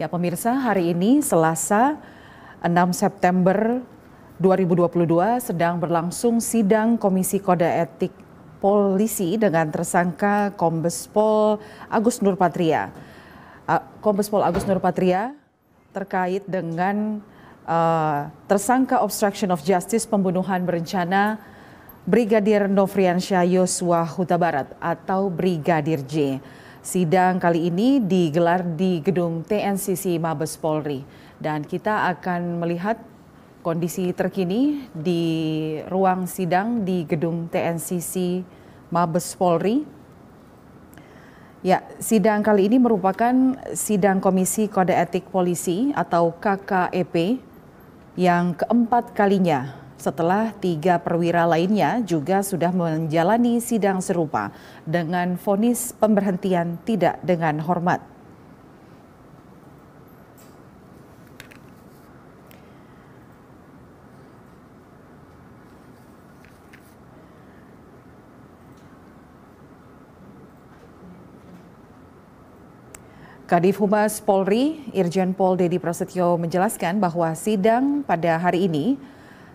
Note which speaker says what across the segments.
Speaker 1: Ya pemirsa, hari ini Selasa 6 September 2022 sedang berlangsung sidang Komisi Kode Etik Polisi dengan tersangka Kombespol Agus Nurpatria. Ah, Kombespol Agus Nurpatria terkait dengan uh, tersangka obstruction of justice pembunuhan berencana Brigadir Novriansyah Yosua Huta Barat atau Brigadir J. Sidang kali ini digelar di gedung TNCC Mabes Polri dan kita akan melihat kondisi terkini di ruang sidang di gedung TNCC Mabes Polri. Ya, sidang kali ini merupakan sidang Komisi Kode Etik Polisi atau KKEP yang keempat kalinya setelah tiga perwira lainnya juga sudah menjalani sidang serupa dengan vonis pemberhentian tidak dengan hormat. Kadif Humas Polri, Irjen Pol Dedi Prasetyo menjelaskan bahwa sidang pada hari ini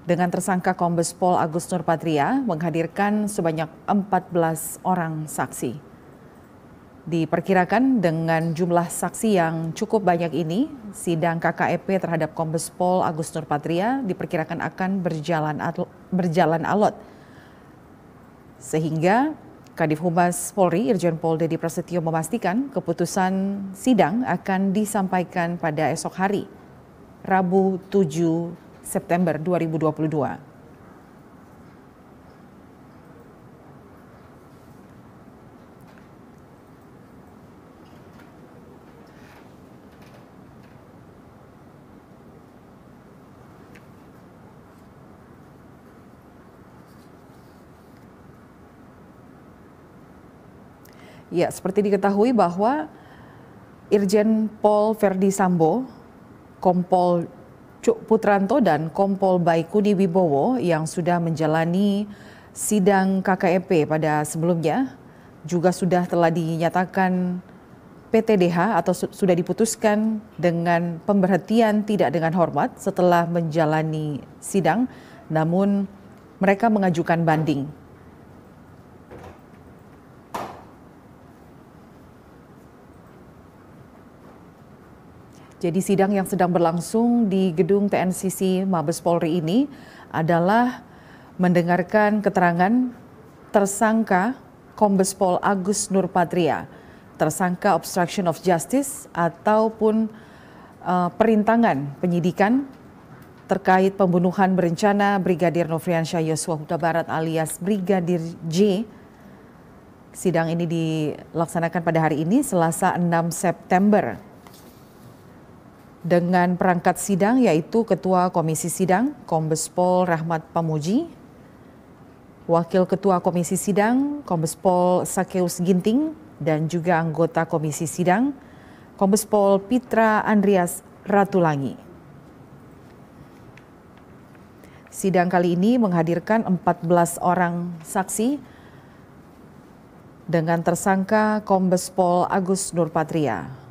Speaker 1: dengan tersangka Kombes Pol Agus Nurpatria menghadirkan sebanyak 14 orang saksi. Diperkirakan dengan jumlah saksi yang cukup banyak ini, sidang KKEP terhadap Kombes Pol Agus Nurpatria diperkirakan akan berjalan berjalan alot. Sehingga Kadif Humas Polri Irjen Pol Dedi Prasetyo memastikan keputusan sidang akan disampaikan pada esok hari, Rabu 7 September 2022. Ya, seperti diketahui bahwa Irjen Pol Verdi Sambo, Kompol Cuk Putranto dan Kompol Baikuni Wibowo yang sudah menjalani sidang KKEP pada sebelumnya juga sudah telah dinyatakan PTDH atau sudah diputuskan dengan pemberhentian tidak dengan hormat setelah menjalani sidang namun mereka mengajukan banding. Jadi sidang yang sedang berlangsung di gedung TNCC Mabes Polri ini adalah mendengarkan keterangan tersangka Kombes Pol Agus Nurpatria, tersangka obstruction of justice ataupun uh, perintangan penyidikan terkait pembunuhan berencana Brigadir Nofriansyah Yosua Huta Barat alias Brigadir J Sidang ini dilaksanakan pada hari ini Selasa 6 September dengan perangkat sidang yaitu Ketua Komisi Sidang Kombespol Rahmat Pamuji, Wakil Ketua Komisi Sidang Kombespol Sakeus Ginting dan juga anggota Komisi Sidang Kombespol Pitra Andreas Ratulangi. Sidang kali ini menghadirkan 14 orang saksi dengan tersangka Kombespol Agus Nurpatria.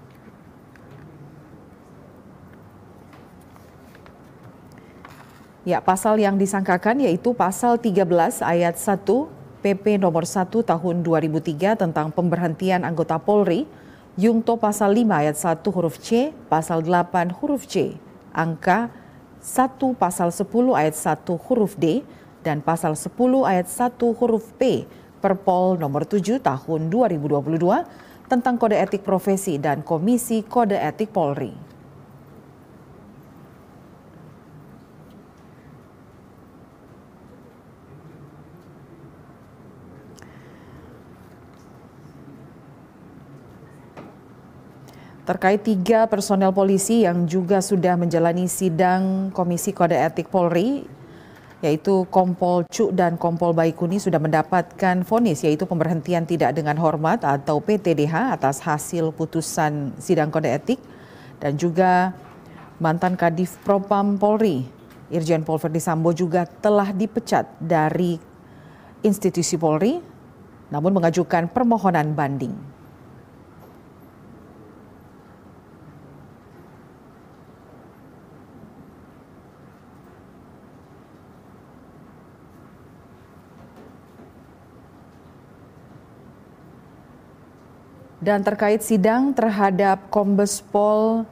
Speaker 1: Ya, pasal yang disangkakan yaitu pasal 13 ayat 1 PP nomor 1 tahun 2003 tentang pemberhentian anggota Polri, Yungto pasal 5 ayat 1 huruf C, pasal 8 huruf C, angka 1 pasal 10 ayat 1 huruf D, dan pasal 10 ayat 1 huruf P Perpol nomor 7 tahun 2022 tentang kode etik profesi dan komisi kode etik Polri. terkait tiga personel polisi yang juga sudah menjalani sidang Komisi Kode Etik Polri yaitu Kompol Cuk dan Kompol Baikuni sudah mendapatkan vonis yaitu pemberhentian tidak dengan hormat atau PTDH atas hasil putusan sidang kode etik dan juga mantan Kadif Propam Polri Irjen Pol Verdi Sambo juga telah dipecat dari institusi Polri namun mengajukan permohonan banding. Dan terkait sidang terhadap Kombes Pol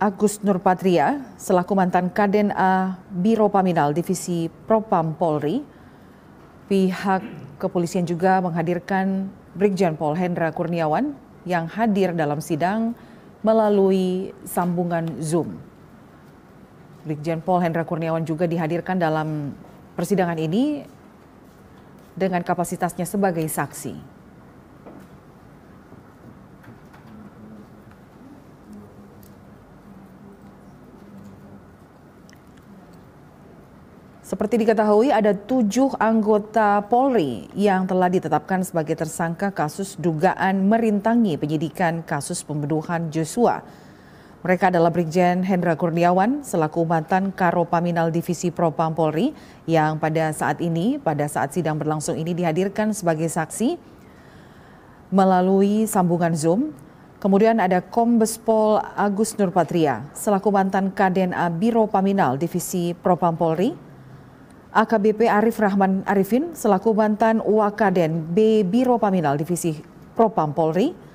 Speaker 1: Agus Nurpatria selaku mantan Kaden A Biro Paminal Divisi Propam Polri. Pihak kepolisian juga menghadirkan Brigjen Pol Hendra Kurniawan yang hadir dalam sidang melalui sambungan Zoom. Brigjen Pol Hendra Kurniawan juga dihadirkan dalam persidangan ini dengan kapasitasnya sebagai saksi. Seperti diketahui ada tujuh anggota Polri yang telah ditetapkan sebagai tersangka kasus dugaan merintangi penyidikan kasus pembunuhan Joshua mereka adalah Brigjen Hendra Kurniawan selaku mantan Karopaminal Divisi Propam Polri yang pada saat ini pada saat sidang berlangsung ini dihadirkan sebagai saksi melalui sambungan Zoom. Kemudian ada Kombes Agus Nurpatria selaku mantan KDNA Biro Paminal Divisi Propam Polri. AKBP Arif Rahman Arifin selaku mantan Wakaden B Biro Paminal Divisi Propam Polri.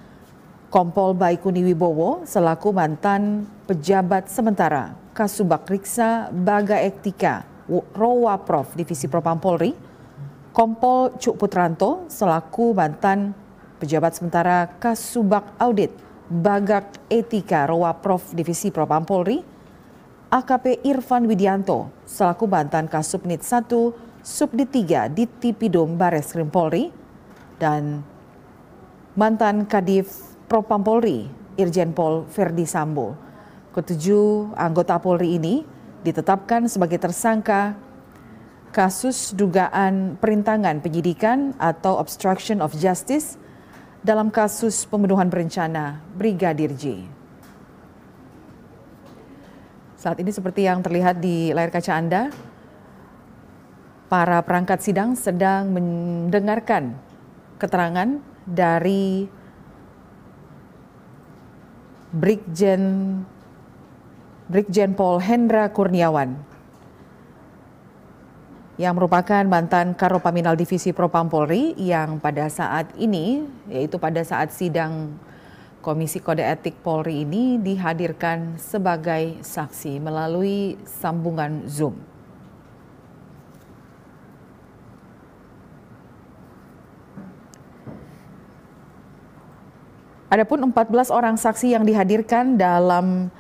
Speaker 1: Kompol Baikuni Wibowo selaku mantan pejabat sementara Kasubag Riksa Baga Ektika Rowa Prof Divisi Propam Polri, Kompol Cuk Putranto selaku mantan pejabat sementara Kasubag Audit Bagak Etika Rowa Prof Divisi Propam Polri, AKP Irfan Widianto selaku mantan Kasubnit 1 Subdit 3 di Tipidum Bareskrim Polri dan mantan Kadif Propam Polri, Irjen Pol Verdi Sambo. Ketujuh anggota Polri ini ditetapkan sebagai tersangka kasus dugaan perintangan penyidikan atau obstruction of justice dalam kasus pembunuhan berencana Brigadir J. Saat ini seperti yang terlihat di layar kaca Anda, para perangkat sidang sedang mendengarkan keterangan dari Brigjen Brigjen Pol Hendra Kurniawan yang merupakan mantan Karopaminal Divisi Propam Polri yang pada saat ini yaitu pada saat sidang Komisi Kode Etik Polri ini dihadirkan sebagai saksi melalui sambungan Zoom. Adapun 14 orang saksi yang dihadirkan dalam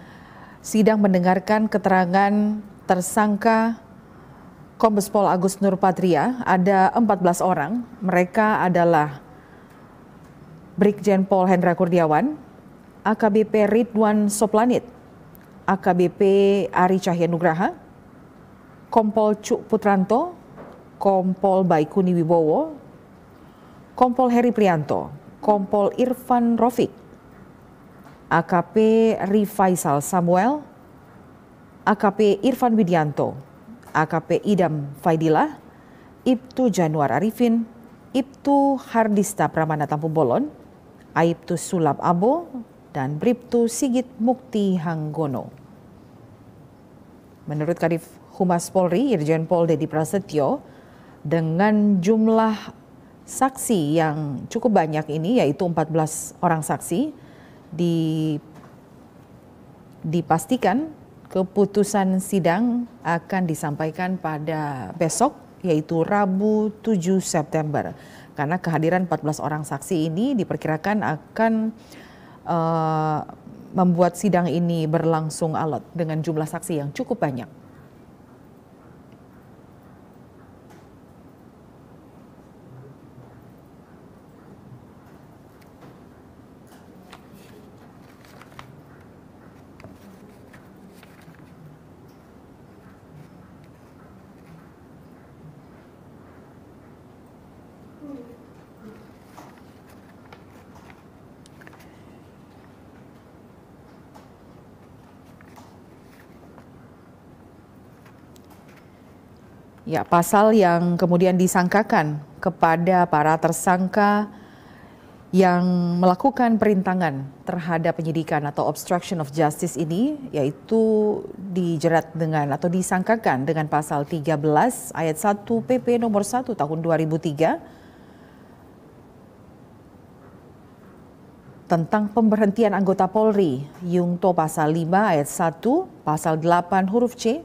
Speaker 1: sidang mendengarkan keterangan tersangka Kombes Pol Agus Nurpatria ada 14 orang. Mereka adalah Brigjen Pol Hendra Kurdiawan, AKBP Ridwan Soplanit, AKBP Ari Cahyanugraha, Kompol Cuk Putranto, Kompol Baikuni Wibowo, Kompol Heri Prianto, Kompol Irfan Rofik, AKP Rifaisal Samuel, AKP Irfan Widianto, AKP Idam Faidilah, Ibtu Januar Arifin, Ibtu Hardista Pramana Tampu Bolon, Aibtu Sulap Abo, dan Briptu Sigit Mukti Hanggono. Menurut Kadif Humas Polri, Irjen Pol Dedi Prasetyo, dengan jumlah saksi yang cukup banyak ini yaitu 14 orang saksi di dipastikan keputusan sidang akan disampaikan pada besok yaitu Rabu 7 September karena kehadiran 14 orang saksi ini diperkirakan akan uh, membuat sidang ini berlangsung alot dengan jumlah saksi yang cukup banyak. Ya, pasal yang kemudian disangkakan kepada para tersangka yang melakukan perintangan terhadap penyidikan atau obstruction of justice ini yaitu dijerat dengan atau disangkakan dengan pasal 13 ayat 1 PP nomor 1 tahun 2003 tentang pemberhentian anggota Polri Yungto pasal 5 ayat 1 pasal 8 huruf C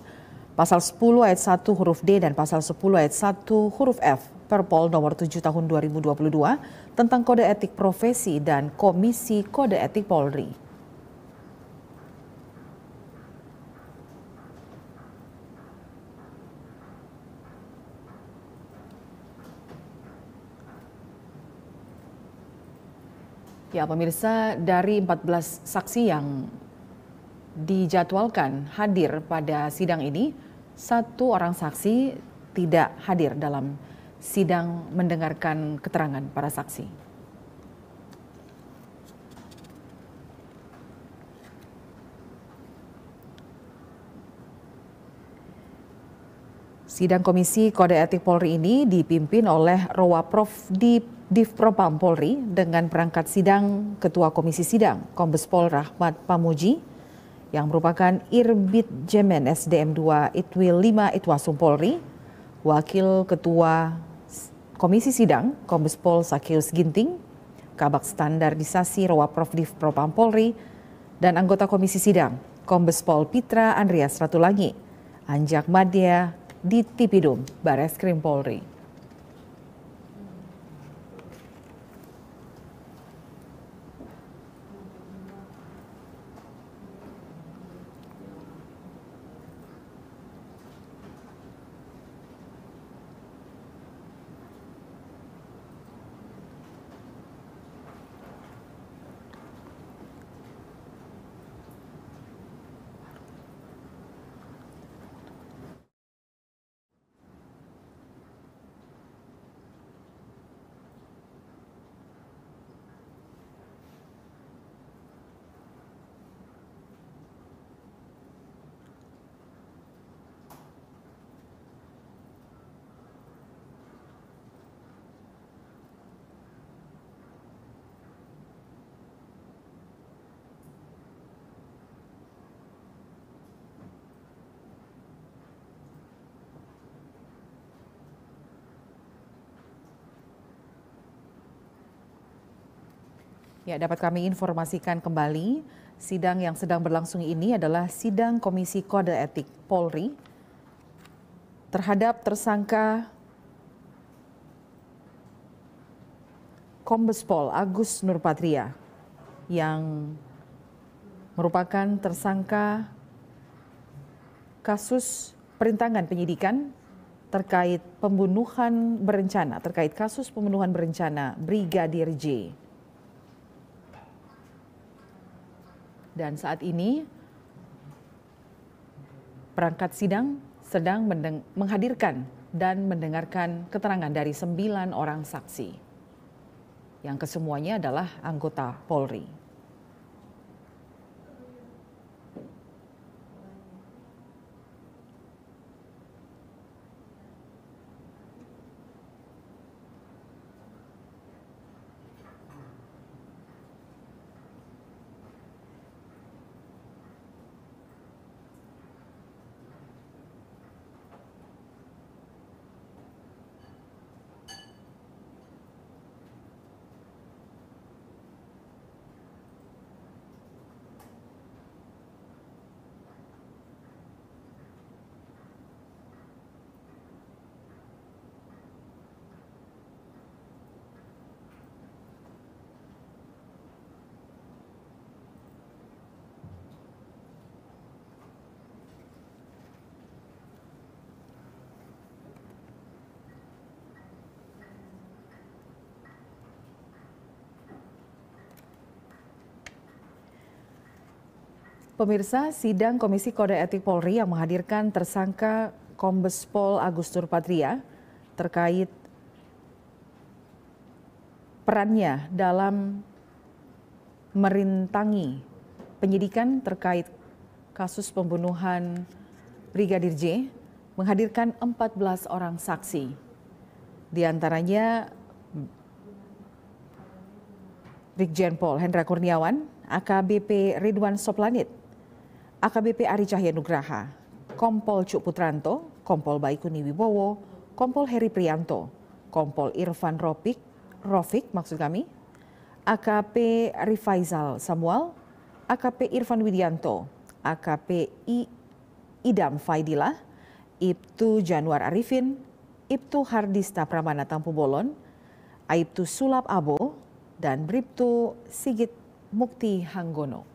Speaker 1: Pasal 10 ayat 1 huruf D dan pasal 10 ayat 1 huruf F Perpol nomor 7 tahun 2022 tentang kode etik profesi dan komisi kode etik Polri. Ya, pemirsa dari 14 saksi yang dijadwalkan hadir pada sidang ini, satu orang saksi tidak hadir dalam sidang mendengarkan keterangan para saksi. Sidang Komisi Kode Etik Polri ini dipimpin oleh Rowa Prof di Div Propam Polri dengan perangkat sidang Ketua Komisi Sidang Kombes Pol Rahmat Pamuji, yang merupakan Irbit Jemen SDM 2 Itwil 5 Itwasum Polri, Wakil Ketua Komisi Sidang Kombes Pol Sakius Ginting, Kabak Standardisasi Prof. Div. Propam Polri, dan anggota Komisi Sidang Kombes Pol Pitra Andreas Ratulangi, Anjak Madya di Tipidum, Bareskrim Polri. Ya, dapat kami informasikan kembali, sidang yang sedang berlangsung ini adalah sidang Komisi Kode Etik Polri terhadap tersangka Kombes Pol Agus Nurpatria yang merupakan tersangka kasus perintangan penyidikan terkait pembunuhan berencana, terkait kasus pembunuhan berencana Brigadir J. dan saat ini perangkat sidang sedang menghadirkan dan mendengarkan keterangan dari sembilan orang saksi, yang kesemuanya adalah anggota Polri. Pemirsa, sidang Komisi Kode Etik Polri yang menghadirkan tersangka Kombes Pol Agus Turpatria terkait perannya dalam merintangi penyidikan terkait kasus pembunuhan Brigadir J menghadirkan 14 orang saksi. Di antaranya Brigjen Pol Hendra Kurniawan, AKBP Ridwan Soplanit, AKBP Ari Cahya Nugraha, Kompol Cuk Putranto, Kompol Baikuni Wibowo, Kompol Heri Prianto, Kompol Irfan Ropik, Rofik maksud kami, AKP Rifaizal Samuel, AKP Irfan Widianto, AKP I, Idam Faidilah, Ibtu Januar Arifin, Ibtu Hardista Pramana Bolon, Aibtu Sulap Abo, dan Briptu Sigit Mukti Hanggono.